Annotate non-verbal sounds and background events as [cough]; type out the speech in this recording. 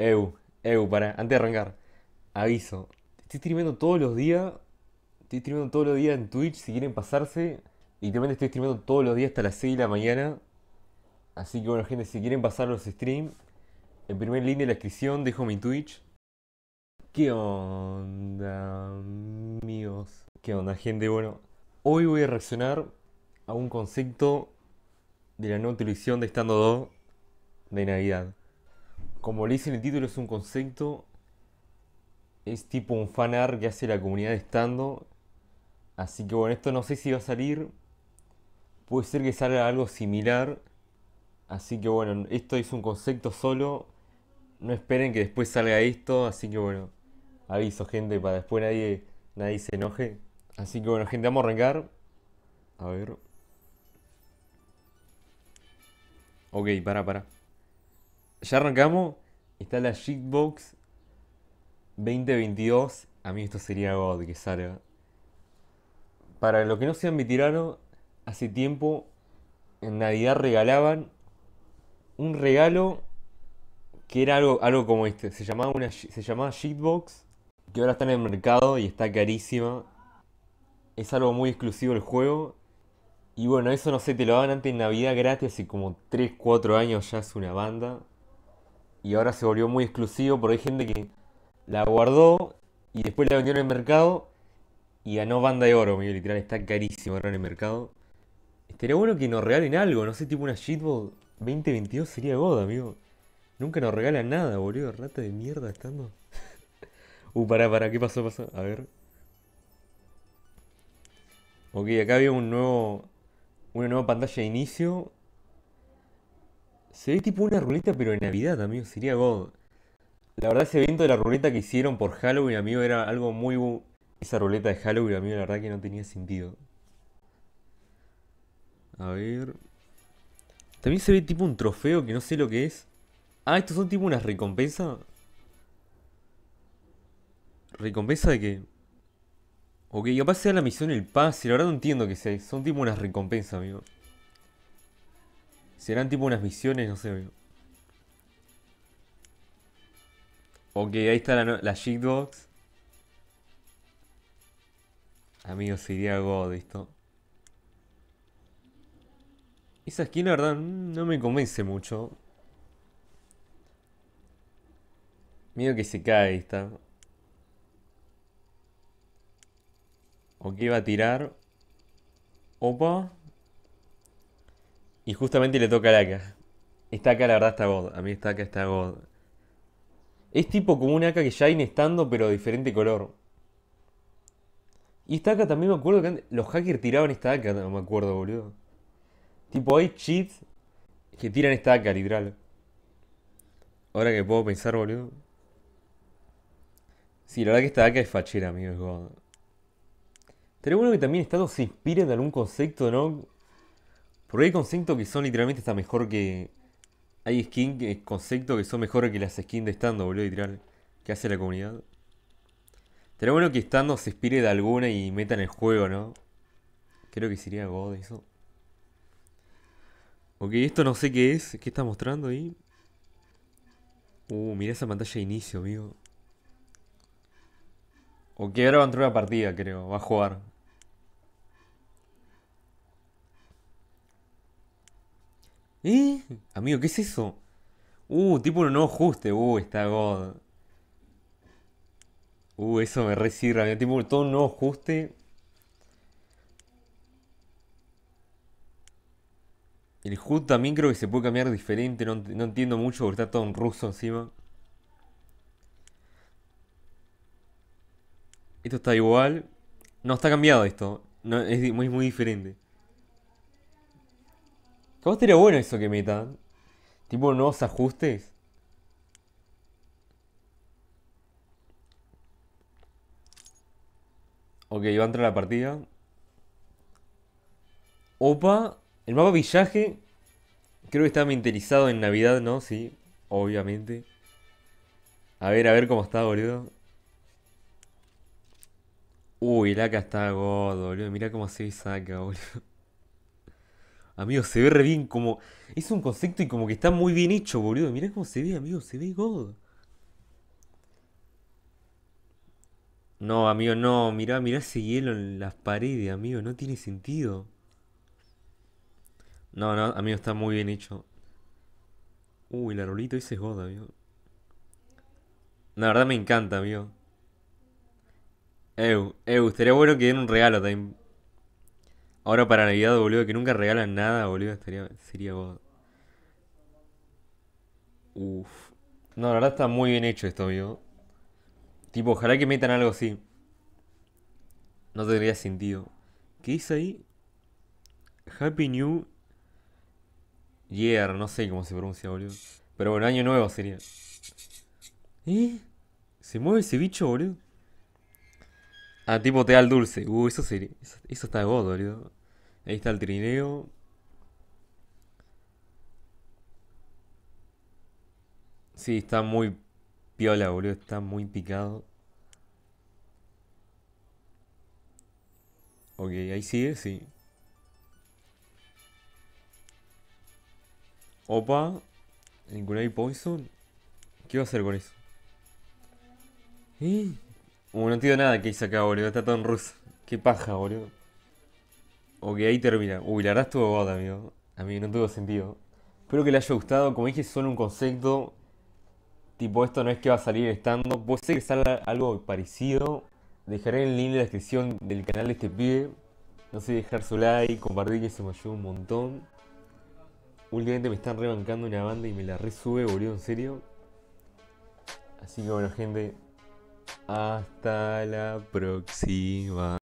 Eu, eu, para, antes de arrancar, aviso. Estoy streamando todos los días. Estoy streamando todos los días en Twitch si quieren pasarse. Y también estoy streamando todos los días hasta las 6 de la mañana. Así que bueno, gente, si quieren pasar los streams, en primer link de la descripción dejo mi Twitch. ¿Qué onda, amigos? ¿Qué onda, gente? Bueno, hoy voy a reaccionar a un concepto de la no televisión de Estando 2 de Navidad como le dice el título, es un concepto, es tipo un fan art que hace la comunidad estando. Así que bueno, esto no sé si va a salir. Puede ser que salga algo similar. Así que bueno, esto es un concepto solo. No esperen que después salga esto. Así que bueno, aviso gente para después nadie, nadie se enoje. Así que bueno, gente, vamos a arrancar. A ver. Ok, para, para ya arrancamos. Está la Shitbox 2022. A mí esto sería God que salga. Para los que no sean mi tirano, hace tiempo en Navidad regalaban un regalo que era algo, algo como este. Se llamaba, una, se llamaba que ahora está en el mercado y está carísima. Es algo muy exclusivo el juego. Y bueno, eso no sé, te lo daban antes en Navidad gratis, hace como 3, 4 años ya es una banda y ahora se volvió muy exclusivo por hay gente que la guardó y después la vendió en el mercado y ganó banda de oro, medio literal, está carísimo ahora en el mercado. Estaría bueno que nos regalen algo, no sé, tipo una shitball 2022 sería goda, amigo. Nunca nos regalan nada, boludo, rata de mierda estando. [laughs] uh, pará, pará, ¿qué pasó? pasó? A ver. Ok, acá había un nuevo. Una nueva pantalla de inicio ve tipo una ruleta, pero en Navidad, amigo. Sería God. La verdad, ese evento de la ruleta que hicieron por Halloween, amigo, era algo muy. Esa ruleta de Halloween, amigo, la verdad que no tenía sentido. A ver. También se ve tipo un trofeo que no sé lo que es. Ah, estos son tipo unas recompensas. ¿Recompensa de qué? Ok, capaz sea la misión el pase. La verdad no entiendo que sea. Son tipo unas recompensas, amigo. Serán tipo unas misiones, no sé. Ok, ahí está la, la Amigos, Amigo, sería God esto. Esa skin, la verdad, no me convence mucho. Miedo que se cae esta. Ok, va a tirar. Opa. Y justamente le toca a AK. Esta acá la verdad está God. A mí esta acá está God. Es tipo como una AK que ya inestando pero de diferente color. Y esta acá también me acuerdo que los hackers tiraban esta acá, no me acuerdo, boludo. Tipo, hay cheats que tiran esta acá, literal. Ahora que puedo pensar, boludo. Sí, la verdad que esta acá es fachera, amigo, es God. bueno que también Estado se inspire en algún concepto, ¿no? Porque hay conceptos que son literalmente está mejor que. Hay skins, conceptos que son mejores que las skins de estando, boludo, literal. Que hace la comunidad. Será bueno que estando se inspire de alguna y meta en el juego, ¿no? Creo que sería God eso. Ok, esto no sé qué es. ¿Qué está mostrando ahí? Uh, mira esa pantalla de inicio, amigo. Ok, ahora va a entrar una partida, creo. Va a jugar. ¿Eh? Amigo, ¿qué es eso? Uh, tipo un nuevo ajuste. Uh, está God. Uh, eso me resirra. Tipo todo un nuevo ajuste. El HUD también creo que se puede cambiar diferente. No, entiendo mucho porque está todo en ruso encima. Esto está igual. No, está cambiado esto. No, es muy, muy diferente. ¿Cómo estaría bueno eso que metan. Tipo nuevos ajustes. Ok, va a entrar la partida. Opa. El mapa villaje. Creo que está interesado en Navidad, ¿no? Sí, obviamente. A ver, a ver cómo está, boludo. Uy, el AK está gordo, boludo. Mirá cómo se saca, boludo. Amigo, se ve re bien como... Es un concepto y como que está muy bien hecho, boludo. Mirá cómo se ve, amigo. Se ve God. No, amigo, no. Mirá, mirá ese hielo en las paredes, amigo. No tiene sentido. No, no, amigo, está muy bien hecho. Uy, el arbolito ese es God, amigo. La verdad me encanta, amigo. Eu, eu, estaría bueno que den un regalo también. Ahora para Navidad, boludo, que nunca regalan nada, boludo, estaría, sería God. Uf. No, la verdad está muy bien hecho esto, amigo. Tipo, ojalá que metan algo así. No tendría sentido. ¿Qué dice ahí? Happy New Year, no sé cómo se pronuncia, boludo. Pero bueno, año nuevo sería. ¿Eh? ¿Se mueve ese bicho, boludo? Ah, tipo te da el dulce. Uh, eso sería. Eso, eso está de god, boludo. Ahí está el trineo. Sí, está muy piola, boludo. Está muy picado. Ok, ahí sigue, sí. Opa. hay Poison. ¿Qué va a hacer con eso? ¿Eh? Uh, no entiendo nada que hice acá, boludo. Está todo en ruso. Qué paja, boludo. Ok, ahí termina. Uy, la verdad estuvo amigo. A mí no tuvo sentido. Espero que le haya gustado. Como dije, solo un concepto. Tipo, esto no es que va a salir estando. Puede ser que salga algo parecido. Dejaré el link en la descripción del canal de este pibe. No sé, dejar su like, compartir que eso me ayuda un montón. Últimamente me están rebancando una banda y me la resube, boludo, en serio. Así que bueno, gente. Hasta la próxima.